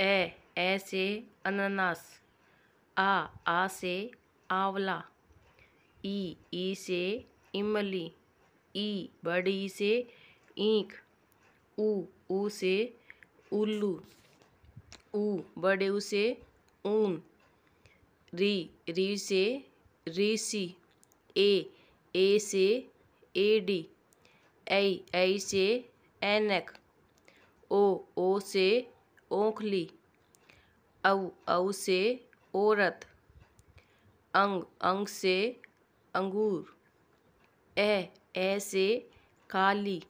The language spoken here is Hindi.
ए ए से अनानास आ आ से आंवला ई ई से इमली ई e, बड़ी से ईख ऊ से उल्लू ऊ बड़े ऊ से ऊन री री से ऋषि ए ए से एडी ऐ ऐ से एनक ओ ओ से ओखली औ औ से औरत अंग अंग से अंगूर ए ए से काली